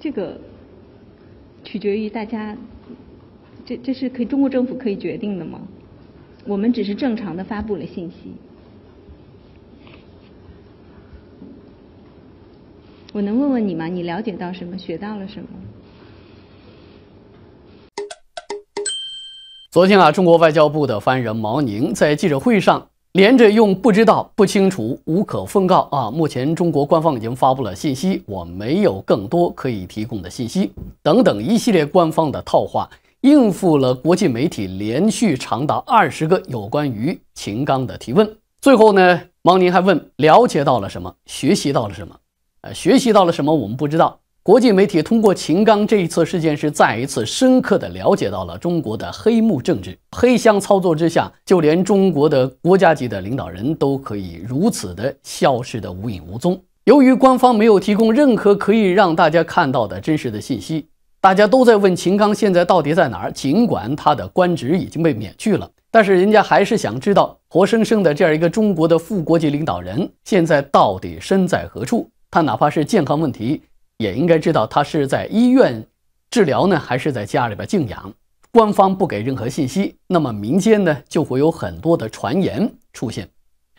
这个取决于大家，这这是可以中国政府可以决定的吗？我们只是正常的发布了信息。我能问问你吗？你了解到什么？学到了什么？昨天啊，中国外交部的发言人毛宁在记者会上。连着用不知道、不清楚、无可奉告啊！目前中国官方已经发布了信息，我没有更多可以提供的信息等等一系列官方的套话，应付了国际媒体连续长达二十个有关于秦刚的提问。最后呢，汪宁还问了解到了什么，学习到了什么？呃，学习到了什么？我们不知道。国际媒体通过秦刚这一次事件，是再一次深刻的了解到了中国的黑幕政治、黑箱操作之下，就连中国的国家级的领导人都可以如此的消失的无影无踪。由于官方没有提供任何可以让大家看到的真实的信息，大家都在问秦刚现在到底在哪儿。尽管他的官职已经被免去了，但是人家还是想知道活生生的这样一个中国的副国际级领导人现在到底身在何处。他哪怕是健康问题。也应该知道他是在医院治疗呢，还是在家里边静养？官方不给任何信息，那么民间呢就会有很多的传言出现。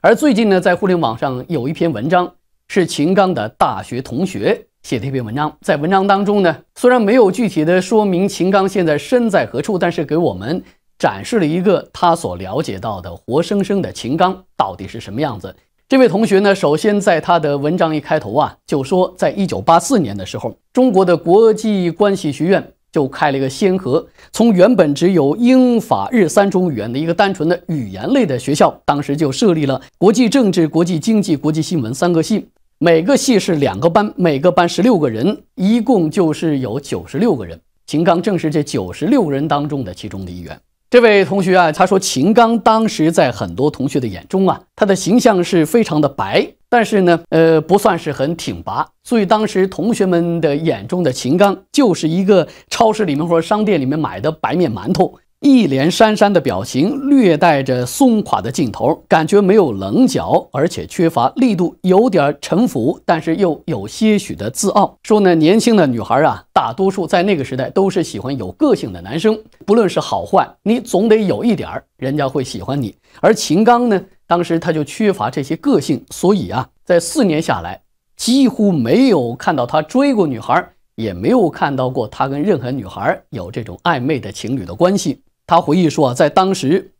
而最近呢，在互联网上有一篇文章，是秦刚的大学同学写的一篇文章。在文章当中呢，虽然没有具体的说明秦刚现在身在何处，但是给我们展示了一个他所了解到的活生生的秦刚到底是什么样子。这位同学呢，首先在他的文章一开头啊，就说，在一九八四年的时候，中国的国际关系学院就开了一个先河，从原本只有英法日三种语言的一个单纯的语言类的学校，当时就设立了国际政治、国际经济、国际新闻三个系，每个系是两个班，每个班十六个人，一共就是有九十六个人。秦刚正是这九十六人当中的其中的一员。这位同学啊，他说秦刚当时在很多同学的眼中啊，他的形象是非常的白，但是呢，呃，不算是很挺拔，所以当时同学们的眼中的秦刚就是一个超市里面或者商店里面买的白面馒头。一脸讪讪的表情，略带着松垮的劲头，感觉没有棱角，而且缺乏力度，有点臣服，但是又有些许的自傲。说呢，年轻的女孩啊，大多数在那个时代都是喜欢有个性的男生，不论是好坏，你总得有一点儿，人家会喜欢你。而秦刚呢，当时他就缺乏这些个性，所以啊，在四年下来，几乎没有看到他追过女孩，也没有看到过他跟任何女孩有这种暧昧的情侣的关系。他回忆说在当时，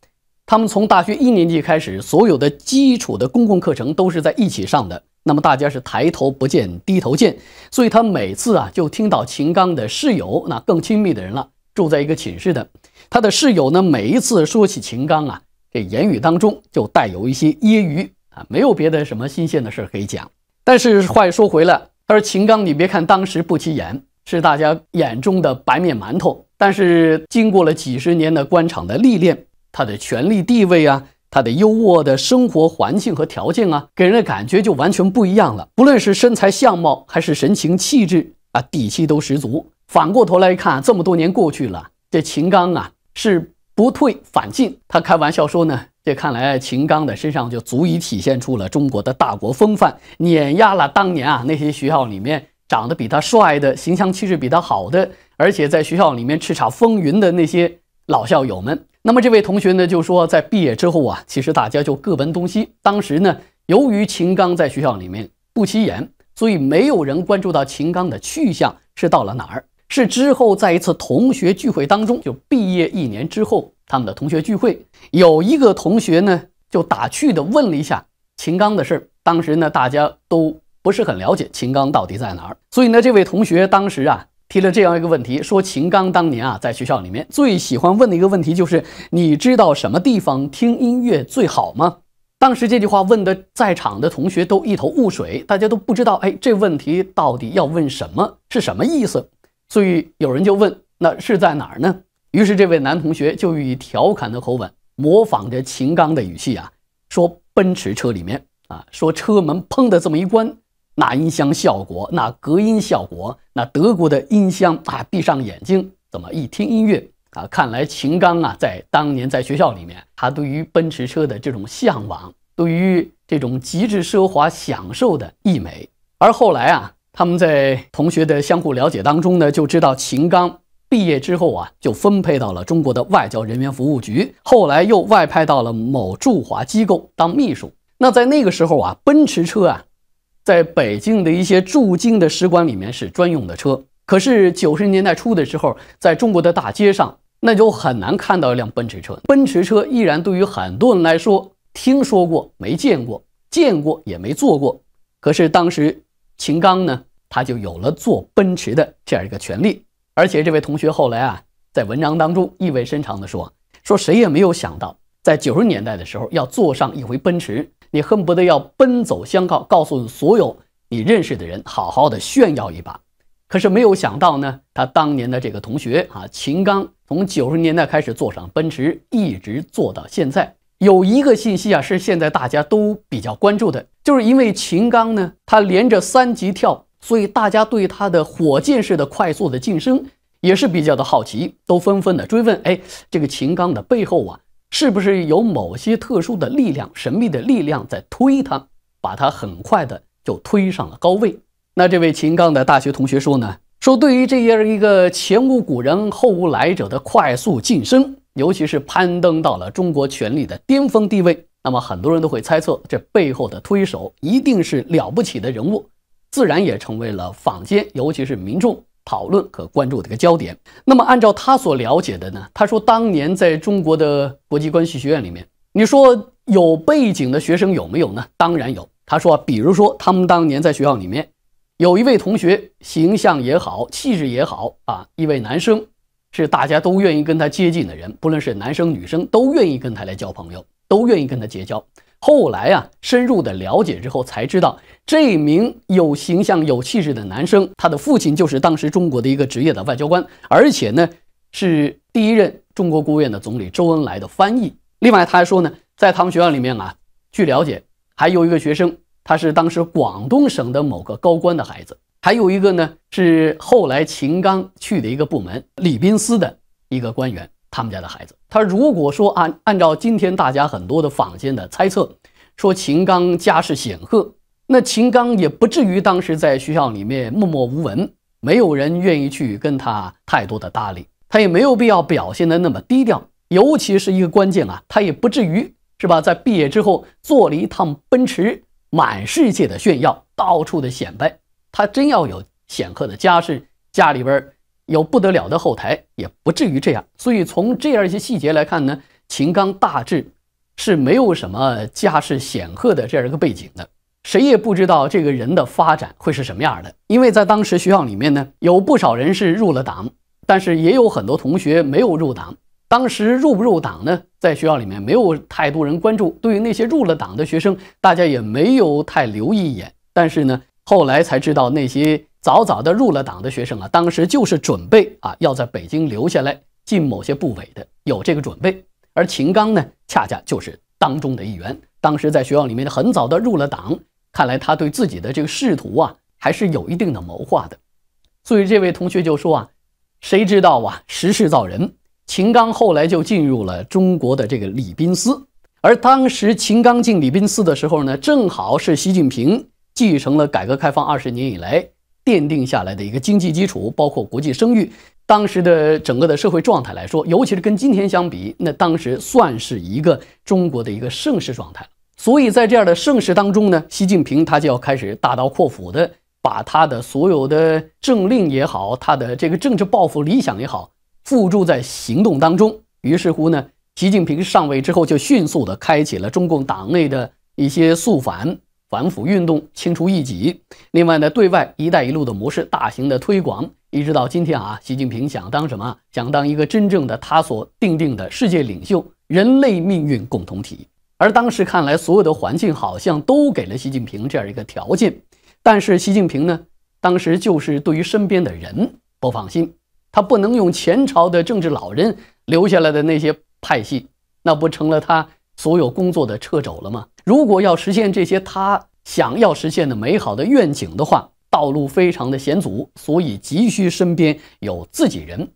他们从大学一年级开始，所有的基础的公共课程都是在一起上的。那么大家是抬头不见低头见，所以他每次啊就听到秦刚的室友，那更亲密的人了，住在一个寝室的。他的室友呢，每一次说起秦刚啊，这言语当中就带有一些揶揄啊，没有别的什么新鲜的事儿可以讲。但是话说回来，他说秦刚，你别看当时不起眼，是大家眼中的白面馒头。但是经过了几十年的官场的历练，他的权力地位啊，他的优渥的生活环境和条件啊，给人的感觉就完全不一样了。不论是身材相貌，还是神情气质啊，底气都十足。反过头来看，这么多年过去了，这秦刚啊是不退反进。他开玩笑说呢，这看来秦刚的身上就足以体现出了中国的大国风范，碾压了当年啊那些学校里面。长得比他帅的，形象气质比他好的，而且在学校里面叱咤风云的那些老校友们。那么这位同学呢，就说在毕业之后啊，其实大家就各奔东西。当时呢，由于秦刚在学校里面不起眼，所以没有人关注到秦刚的去向是到了哪儿。是之后在一次同学聚会当中，就毕业一年之后，他们的同学聚会，有一个同学呢就打趣的问了一下秦刚的事儿。当时呢，大家都。不是很了解秦刚到底在哪儿，所以呢，这位同学当时啊提了这样一个问题，说秦刚当年啊在学校里面最喜欢问的一个问题就是你知道什么地方听音乐最好吗？当时这句话问的在场的同学都一头雾水，大家都不知道哎这问题到底要问什么是什么意思，所以有人就问那是在哪儿呢？于是这位男同学就以调侃的口吻模仿着秦刚的语气啊说奔驰车里面啊说车门砰的这么一关。那音箱效果，那隔音效果，那德国的音箱啊！闭上眼睛，怎么一听音乐啊？看来秦刚啊，在当年在学校里面，他对于奔驰车的这种向往，对于这种极致奢华享受的溢美。而后来啊，他们在同学的相互了解当中呢，就知道秦刚毕业之后啊，就分配到了中国的外交人员服务局，后来又外派到了某驻华机构当秘书。那在那个时候啊，奔驰车啊。在北京的一些驻京的使馆里面是专用的车，可是九十年代初的时候，在中国的大街上那就很难看到一辆奔驰车。奔驰车依然对于很多人来说听说过没见过，见过也没坐过。可是当时秦刚呢，他就有了坐奔驰的这样一个权利。而且这位同学后来啊，在文章当中意味深长地说：“说谁也没有想到，在九十年代的时候要坐上一回奔驰。”你恨不得要奔走相告，告诉所有你认识的人，好好的炫耀一把。可是没有想到呢，他当年的这个同学啊，秦刚，从九十年代开始坐上奔驰，一直坐到现在。有一个信息啊，是现在大家都比较关注的，就是因为秦刚呢，他连着三级跳，所以大家对他的火箭式的快速的晋升也是比较的好奇，都纷纷的追问：哎，这个秦刚的背后啊？是不是有某些特殊的力量、神秘的力量在推他，把他很快的就推上了高位？那这位秦刚的大学同学说呢？说对于这样一个前无古人、后无来者的快速晋升，尤其是攀登到了中国权力的巅峰地位，那么很多人都会猜测这背后的推手一定是了不起的人物，自然也成为了坊间，尤其是民众。讨论和关注的一个焦点。那么，按照他所了解的呢？他说，当年在中国的国际关系学院里面，你说有背景的学生有没有呢？当然有。他说，比如说，他们当年在学校里面，有一位同学形象也好，气质也好啊，一位男生，是大家都愿意跟他接近的人，不论是男生女生都愿意跟他来交朋友，都愿意跟他结交。后来啊，深入的了解之后，才知道这名有形象、有气质的男生，他的父亲就是当时中国的一个职业的外交官，而且呢，是第一任中国国务院的总理周恩来的翻译。另外，他还说呢，在他们学校里面啊，据了解，还有一个学生，他是当时广东省的某个高官的孩子，还有一个呢，是后来秦刚去的一个部门礼宾司的一个官员。他们家的孩子，他如果说啊，按照今天大家很多的坊间的猜测，说秦刚家世显赫，那秦刚也不至于当时在学校里面默默无闻，没有人愿意去跟他太多的搭理，他也没有必要表现的那么低调。尤其是一个关键啊，他也不至于是吧，在毕业之后坐了一趟奔驰，满世界的炫耀，到处的显摆。他真要有显赫的家世，家里边。有不得了的后台，也不至于这样。所以从这样一些细节来看呢，秦刚大致是没有什么家世显赫的这样一个背景的。谁也不知道这个人的发展会是什么样的，因为在当时学校里面呢，有不少人是入了党，但是也有很多同学没有入党。当时入不入党呢，在学校里面没有太多人关注。对于那些入了党的学生，大家也没有太留意一眼。但是呢，后来才知道那些。早早的入了党的学生啊，当时就是准备啊要在北京留下来进某些部委的，有这个准备。而秦刚呢，恰恰就是当中的一员。当时在学校里面很早的入了党，看来他对自己的这个仕途啊还是有一定的谋划的。所以这位同学就说啊，谁知道啊，时势造人。秦刚后来就进入了中国的这个礼宾司，而当时秦刚进礼宾司的时候呢，正好是习近平继承了改革开放二十年以来。奠定下来的一个经济基础，包括国际声誉，当时的整个的社会状态来说，尤其是跟今天相比，那当时算是一个中国的一个盛世状态所以在这样的盛世当中呢，习近平他就要开始大刀阔斧的把他的所有的政令也好，他的这个政治抱负理想也好，付诸在行动当中。于是乎呢，习近平上位之后就迅速的开启了中共党内的一些肃反。反腐运动清除异己，另外呢，对外“一带一路”的模式大型的推广，一直到今天啊，习近平想当什么？想当一个真正的他所定定的世界领袖、人类命运共同体。而当时看来，所有的环境好像都给了习近平这样一个条件，但是习近平呢，当时就是对于身边的人不放心，他不能用前朝的政治老人留下来的那些派系，那不成了他。所有工作的掣肘了吗？如果要实现这些他想要实现的美好的愿景的话，道路非常的险阻，所以急需身边有自己人。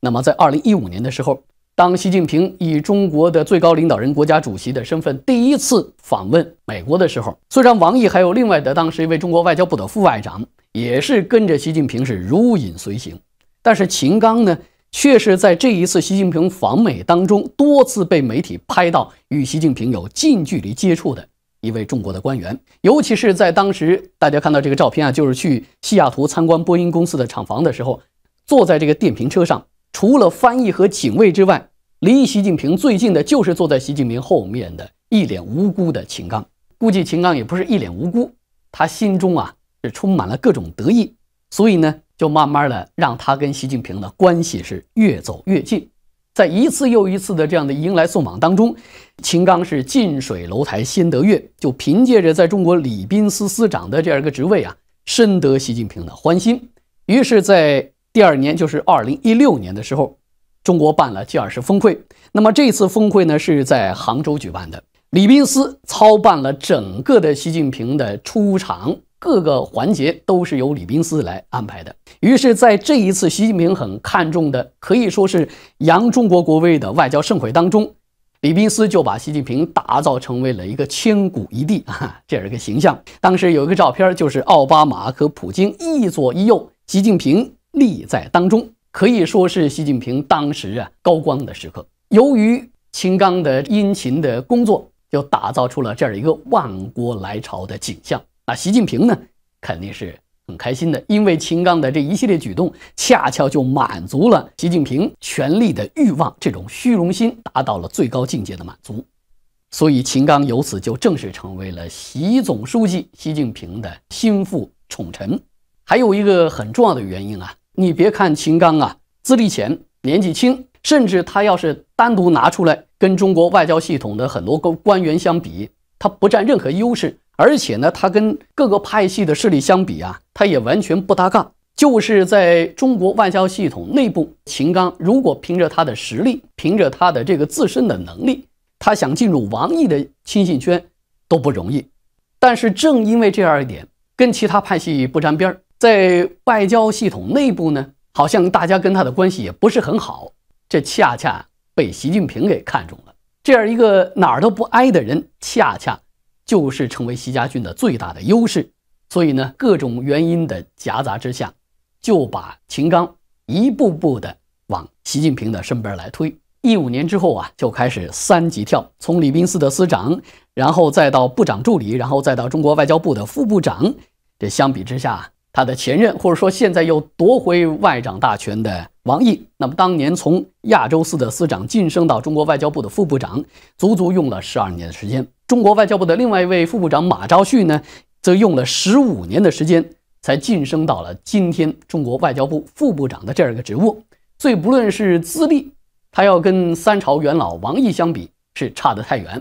那么在二零一五年的时候，当习近平以中国的最高领导人、国家主席的身份第一次访问美国的时候，虽然王毅还有另外的当时一位中国外交部的副外长也是跟着习近平是如影随形，但是秦刚呢？却是在这一次习近平访美当中，多次被媒体拍到与习近平有近距离接触的一位中国的官员。尤其是在当时，大家看到这个照片啊，就是去西雅图参观波音公司的厂房的时候，坐在这个电瓶车上，除了翻译和警卫之外，离习近平最近的就是坐在习近平后面的一脸无辜的秦刚。估计秦刚也不是一脸无辜，他心中啊是充满了各种得意。所以呢。就慢慢的让他跟习近平的关系是越走越近，在一次又一次的这样的迎来送往当中，秦刚是近水楼台先得月，就凭借着在中国礼宾司司长的这样一个职位啊，深得习近平的欢心。于是，在第二年，就是二零一六年的时候，中国办了 G20 峰会。那么这次峰会呢，是在杭州举办的，礼宾司操办了整个的习近平的出场。各个环节都是由李宾斯来安排的。于是，在这一次习近平很看重的，可以说是扬中国国威的外交盛会当中，李宾斯就把习近平打造成为了一个千古一帝啊，这样一个形象。当时有一个照片，就是奥巴马和普京一左一右，习近平立在当中，可以说是习近平当时啊高光的时刻。由于秦刚的殷勤的工作，就打造出了这样一个万国来朝的景象。那习近平呢，肯定是很开心的，因为秦刚的这一系列举动，恰巧就满足了习近平权力的欲望，这种虚荣心达到了最高境界的满足，所以秦刚由此就正式成为了习总书记、习近平的心腹宠臣。还有一个很重要的原因啊，你别看秦刚啊，资历浅、年纪轻，甚至他要是单独拿出来跟中国外交系统的很多官官员相比，他不占任何优势。而且呢，他跟各个派系的势力相比啊，他也完全不搭杠。就是在中国外交系统内部，秦刚如果凭着他的实力，凭着他的这个自身的能力，他想进入王毅的亲信圈都不容易。但是正因为这样一点，跟其他派系不沾边在外交系统内部呢，好像大家跟他的关系也不是很好。这恰恰被习近平给看中了，这样一个哪儿都不挨的人，恰恰。就是成为习家军的最大的优势，所以呢，各种原因的夹杂之下，就把秦刚一步步的往习近平的身边来推。一五年之后啊，就开始三级跳，从礼宾司的司长，然后再到部长助理，然后再到中国外交部的副部长。这相比之下，他的前任或者说现在又夺回外长大权的王毅，那么当年从亚洲司的司长晋升到中国外交部的副部长，足足用了十二年的时间。中国外交部的另外一位副部长马朝旭呢，则用了十五年的时间，才晋升到了今天中国外交部副部长的这样一个职务。所以，不论是资历，他要跟三朝元老王毅相比是差得太远；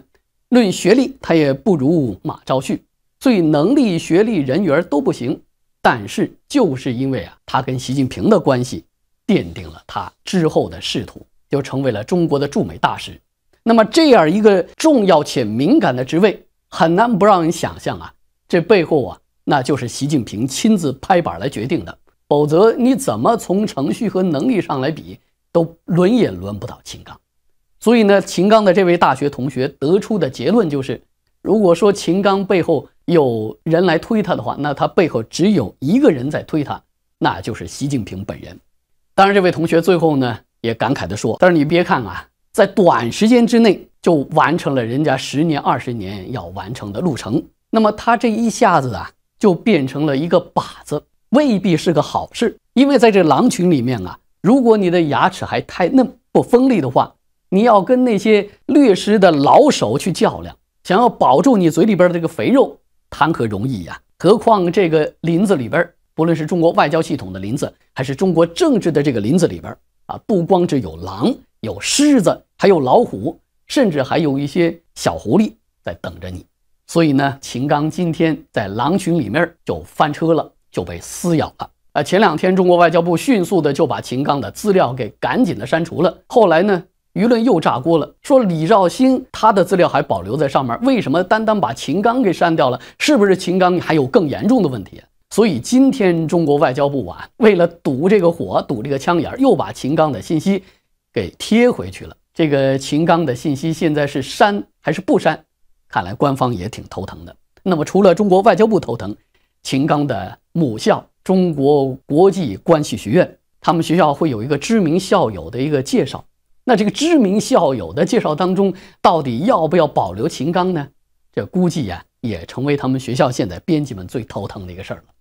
论学历，他也不如马朝旭；所以，能力、学历、人缘都不行。但是，就是因为啊，他跟习近平的关系，奠定了他之后的仕途，就成为了中国的驻美大使。那么，这样一个重要且敏感的职位，很难不让人想象啊，这背后啊，那就是习近平亲自拍板来决定的。否则，你怎么从程序和能力上来比，都轮也轮不到秦刚。所以呢，秦刚的这位大学同学得出的结论就是，如果说秦刚背后有人来推他的话，那他背后只有一个人在推他，那就是习近平本人。当然，这位同学最后呢，也感慨地说，但是你别看啊。在短时间之内就完成了人家十年二十年要完成的路程，那么他这一下子啊就变成了一个靶子，未必是个好事。因为在这狼群里面啊，如果你的牙齿还太嫩不锋利的话，你要跟那些掠食的老手去较量，想要保住你嘴里边的这个肥肉，谈何容易呀？何况这个林子里边，不论是中国外交系统的林子，还是中国政治的这个林子里边啊，不光只有狼。有狮子，还有老虎，甚至还有一些小狐狸在等着你。所以呢，秦刚今天在狼群里面就翻车了，就被撕咬了啊！前两天中国外交部迅速的就把秦刚的资料给赶紧的删除了。后来呢，舆论又炸锅了，说李兆星他的资料还保留在上面，为什么单单把秦刚给删掉了？是不是秦刚还有更严重的问题？所以今天中国外交部啊，为了堵这个火，堵这个枪眼又把秦刚的信息。给贴回去了。这个秦刚的信息现在是删还是不删？看来官方也挺头疼的。那么除了中国外交部头疼，秦刚的母校中国国际关系学院，他们学校会有一个知名校友的一个介绍。那这个知名校友的介绍当中，到底要不要保留秦刚呢？这估计呀，也成为他们学校现在编辑们最头疼的一个事儿了。